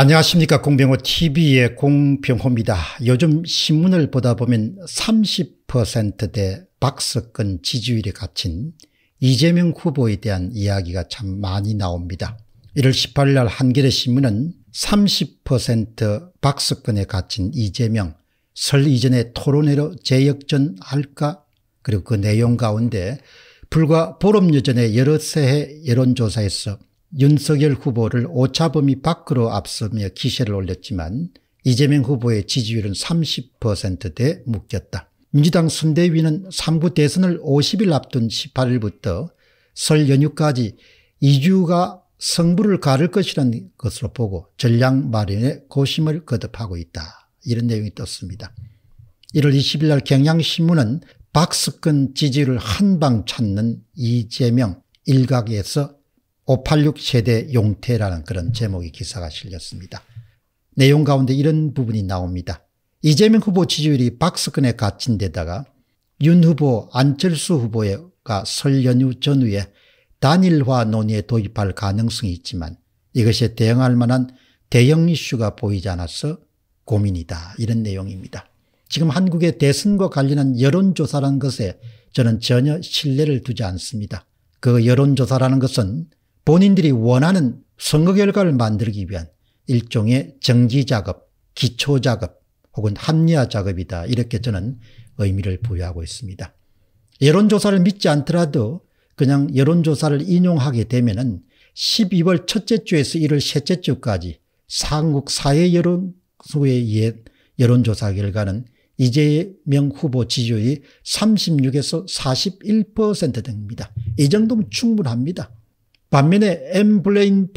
안녕하십니까 공병호 tv의 공병호입니다. 요즘 신문을 보다 보면 30%대 박스권 지지율에 갇힌 이재명 후보에 대한 이야기가 참 많이 나옵니다. 1월 18일 날 한겨레 신문은 30% 박스권에 갇힌 이재명 설 이전에 토론회로 재역전할까 그리고 그 내용 가운데 불과 보름 여전에 여러 세해 여론조사에서 윤석열 후보를 오차범위 밖으로 앞서며 기세를 올렸지만 이재명 후보의 지지율은 30%대 묶였다. 민주당 순대위는3부 대선을 50일 앞둔 18일부터 설 연휴까지 2주가 성부를 가를 것이라는 것으로 보고 전략 마련에 고심을 거듭하고 있다. 이런 내용이 떴습니다. 1월 20일 날 경향신문은 박스근 지지를 한방 찾는 이재명 일각에서 586 세대 용태라는 그런 제목의 기사가 실렸습니다. 내용 가운데 이런 부분이 나옵니다. 이재명 후보 지지율이 박스권에 갇힌 데다가 윤 후보 안철수 후보가 설 연휴 전후에 단일화 논의에 도입할 가능성이 있지만 이것에 대응할 만한 대형 이슈가 보이지 않아서 고민이다 이런 내용입니다. 지금 한국의 대선과 관련한 여론조사라는 것에 저는 전혀 신뢰를 두지 않습니다. 그 여론조사라는 것은 본인들이 원하는 선거 결과를 만들기 위한 일종의 정지작업, 기초작업 혹은 합리화 작업이다 이렇게 저는 의미를 부여하고 있습니다. 여론조사를 믿지 않더라도 그냥 여론조사를 인용하게 되면 은 12월 첫째 주에서 1월 셋째 주까지 한국 사회 여론수의 여론조사 결과는 이재명 후보 지지율이 36에서 41% 됩니다. 이 정도면 충분합니다. 반면에 엠블레인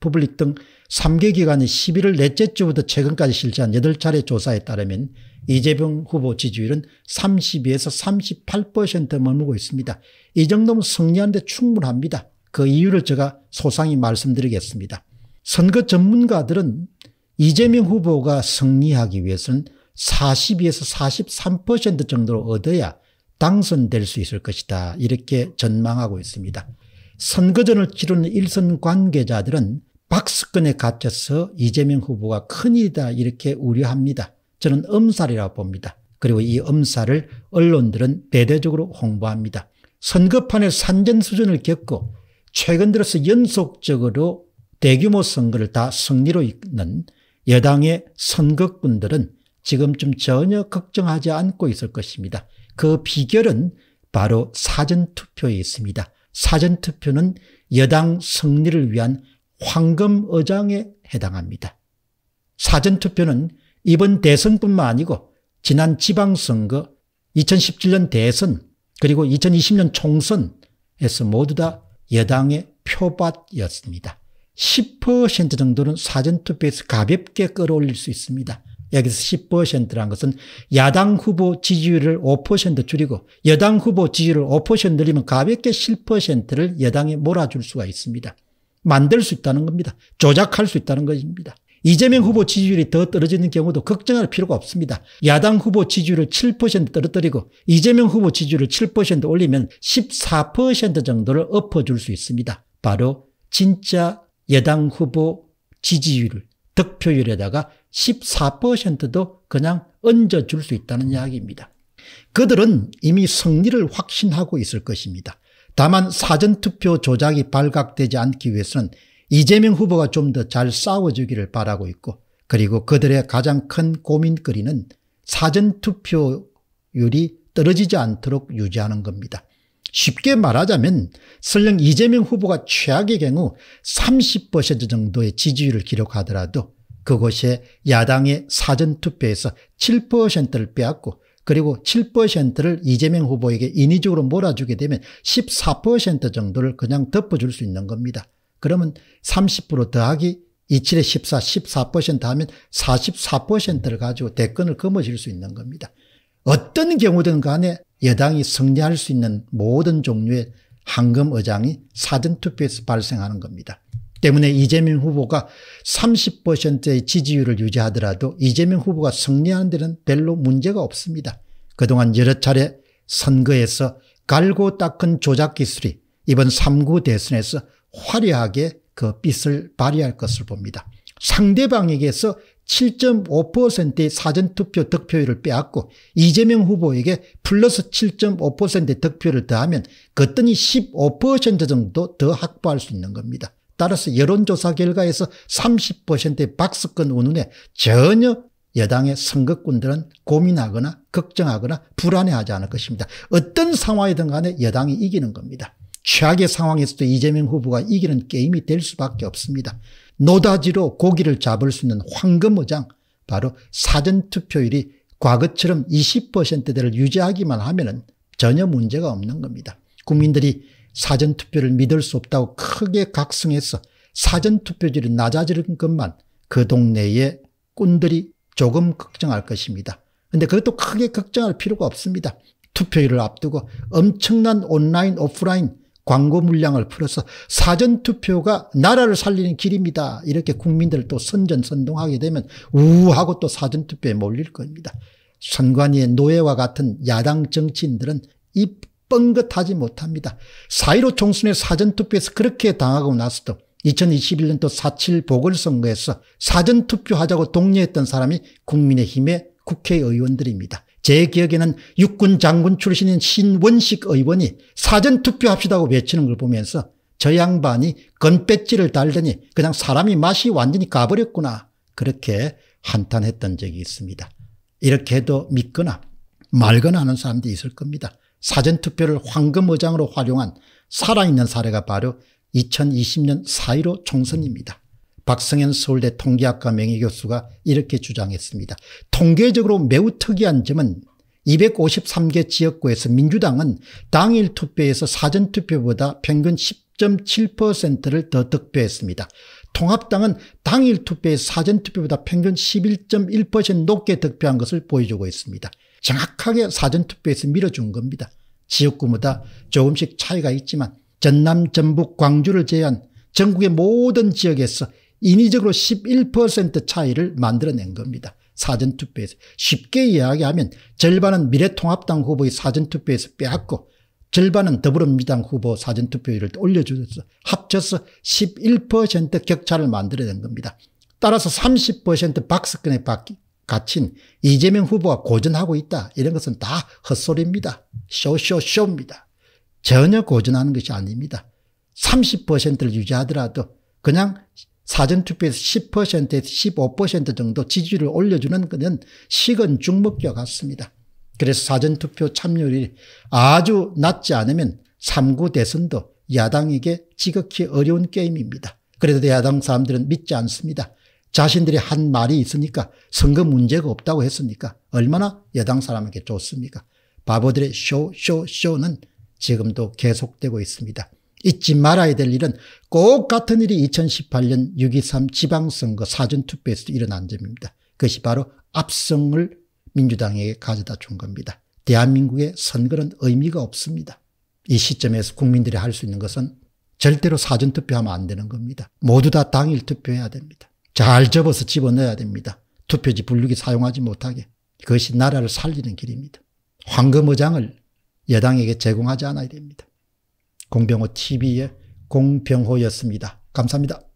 퍼블릭 등 3개 기관이 11월 넷째 주부터 최근까지 실시한 8차례 조사에 따르면 이재명 후보 지지율은 32에서 38%에 머물고 있습니다. 이 정도면 승리하는데 충분합니다. 그 이유를 제가 소상히 말씀드리겠습니다. 선거 전문가들은 이재명 후보가 승리하기 위해서는 42에서 43% 정도로 얻어야 당선될 수 있을 것이다 이렇게 전망하고 있습니다. 선거전을 치르는 일선 관계자들은 박스권에 갇혀서 이재명 후보가 큰이다 일 이렇게 우려합니다. 저는 엄살이라고 봅니다. 그리고 이 엄살을 언론들은 대대적으로 홍보합니다. 선거판에 산전수전을 겪고 최근 들어서 연속적으로 대규모 선거를 다 승리로 이는 여당의 선거꾼들은 지금쯤 전혀 걱정하지 않고 있을 것입니다. 그 비결은 바로 사전투표에 있습니다. 사전투표는 여당 승리를 위한 황금어장에 해당합니다. 사전투표는 이번 대선뿐만 아니고 지난 지방선거, 2017년 대선, 그리고 2020년 총선에서 모두 다 여당의 표밭이었습니다. 10% 정도는 사전투표에서 가볍게 끌어올릴 수 있습니다. 여기서 10%라는 것은 야당 후보 지지율을 5% 줄이고 여당 후보 지지율을 5% 늘리면 가볍게 10%를 여당에 몰아줄 수가 있습니다. 만들 수 있다는 겁니다. 조작할 수 있다는 것입니다. 이재명 후보 지지율이 더 떨어지는 경우도 걱정할 필요가 없습니다. 야당 후보 지지율을 7% 떨어뜨리고 이재명 후보 지지율을 7% 올리면 14% 정도를 엎어줄 수 있습니다. 바로 진짜 여당 후보 지지율을 득표율에다가 14%도 그냥 얹어줄 수 있다는 이야기입니다. 그들은 이미 승리를 확신하고 있을 것입니다. 다만 사전투표 조작이 발각되지 않기 위해서는 이재명 후보가 좀 더 잘 싸워주기를 바라고 있고 그리고 그들의 가장 큰 고민거리는 사전투표율이 떨어지지 않도록 유지하는 겁니다. 쉽게 말하자면 설령 이재명 후보가 최악의 경우 30% 정도의 지지율을 기록하더라도 그곳에 야당의 사전투표에서 7%를 빼앗고 그리고 7%를 이재명 후보에게 인위적으로 몰아주게 되면 14% 정도를 그냥 덮어줄 수 있는 겁니다. 그러면 30% 더하기 27에 14, 14% 하면 44%를 가지고 대권을 거머쥘 수 있는 겁니다. 어떤 경우든 간에 여당이 승리할 수 있는 모든 종류의 황금 의장이 사전투표에서 발생하는 겁니다. 때문에 이재명 후보가 30%의 지지율을 유지하더라도 이재명 후보가 승리하는 데는 별로 문제가 없습니다. 그동안 여러 차례 선거에서 갈고 닦은 조작 기술이 이번 3구 대선에서 화려하게 그 빛을 발휘할 것을 봅니다. 상대방에게서 7.5%의 사전투표 득표율을 빼앗고 이재명 후보에게 플러스 7.5%의 득표를 더하면 그랬더니 15% 정도 더 확보할 수 있는 겁니다. 따라서 여론조사 결과에서 30%의 박스권 운운에 전혀 여당의 선거꾼들은 고민하거나 걱정하거나 불안해하지 않을 것입니다. 어떤 상황이든 간에 여당이 이기는 겁니다. 최악의 상황에서도 이재명 후보가 이기는 게임이 될 수밖에 없습니다. 노다지로 고기를 잡을 수 있는 황금어장 바로 사전투표율이 과거처럼 20%대를 유지하기만 하면 은 전혀 문제가 없는 겁니다. 국민들이 사전투표를 믿을 수 없다고 크게 각성해서 사전투표율이 낮아지는 것만 그 동네의 꾼들이 조금 걱정할 것입니다. 근데 그것도 크게 걱정할 필요가 없습니다. 투표율을 앞두고 엄청난 온라인 오프라인 광고 물량을 풀어서 사전투표가 나라를 살리는 길입니다. 이렇게 국민들 또 선전선동하게 되면 우하고 또 사전투표에 몰릴 겁니다. 선관위의 노예와 같은 야당 정치인들은 입 뻥긋하지 못합니다. 4.15 총선의 사전투표에서 그렇게 당하고 나서도 2021년도 4.7 보궐선거에서 사전투표하자고 독려했던 사람이 국민의힘의 국회의원들입니다. 제 기억에는 육군 장군 출신인 신원식 의원이 사전투표합시다고 외치는 걸 보면서 저 양반이 건배지를 달더니 그냥 사람이 맛이 완전히 가버렸구나 그렇게 한탄했던 적이 있습니다. 이렇게 해도 믿거나 말거나 하는 사람도 있을 겁니다. 사전투표를 황금의장으로 활용한 살아있는 사례가 바로 2020년 4.15 총선입니다. 박성현 서울대 통계학과 명예교수가 이렇게 주장했습니다. 통계적으로 매우 특이한 점은 253개 지역구에서 민주당은 당일 투표에서 사전투표보다 평균 10.7%를 더 득표했습니다. 통합당은 당일 투표에 사전투표보다 평균 11.1% 높게 득표한 것을 보여주고 있습니다. 정확하게 사전투표에서 밀어준 겁니다. 지역구마다 조금씩 차이가 있지만 전남 전북 광주를 제외한 전국의 모든 지역에서 인위적으로 11% 차이를 만들어낸 겁니다. 사전투표에서 쉽게 이야기하면 절반은 미래통합당 후보의 사전투표에서 빼앗고 절반은 더불어민주당 후보 사전투표율을 올려줘서 합쳐서 11% 격차를 만들어낸 겁니다. 따라서 30% 박스권에 박기, 갇힌 이재명 후보가 고전하고 있다. 이런 것은 다 헛소리입니다. 쇼쇼쇼입니다. 전혀 고전하는 것이 아닙니다. 30%를 유지하더라도 그냥 사전투표에서 10%에서 15% 정도 지지율을 올려주는 것은 식은 죽먹기와 같습니다. 그래서 사전투표 참여율이 아주 낮지 않으면 3구 대선도 야당에게 지극히 어려운 게임입니다. 그래도 야당 사람들은 믿지 않습니다. 자신들이 한 말이 있으니까 선거 문제가 없다고 했으니까 얼마나 여당 사람에게 좋습니까? 바보들의 쇼, 쇼, 쇼는 지금도 계속되고 있습니다. 잊지 말아야 될 일은 꼭 같은 일이 2018년 6.23 지방선거 사전투표에서도 일어난 점입니다. 그것이 바로 압승을 민주당에게 가져다 준 겁니다. 대한민국의 선거는 의미가 없습니다. 이 시점에서 국민들이 할 수 있는 것은 절대로 사전투표하면 안 되는 겁니다. 모두 다 당일 투표해야 됩니다. 잘 접어서 집어넣어야 됩니다. 투표지 분류기 사용하지 못하게. 그것이 나라를 살리는 길입니다. 황금의장을 여당에게 제공하지 않아야 됩니다. 공병호 TV의 공병호였습니다. 감사합니다.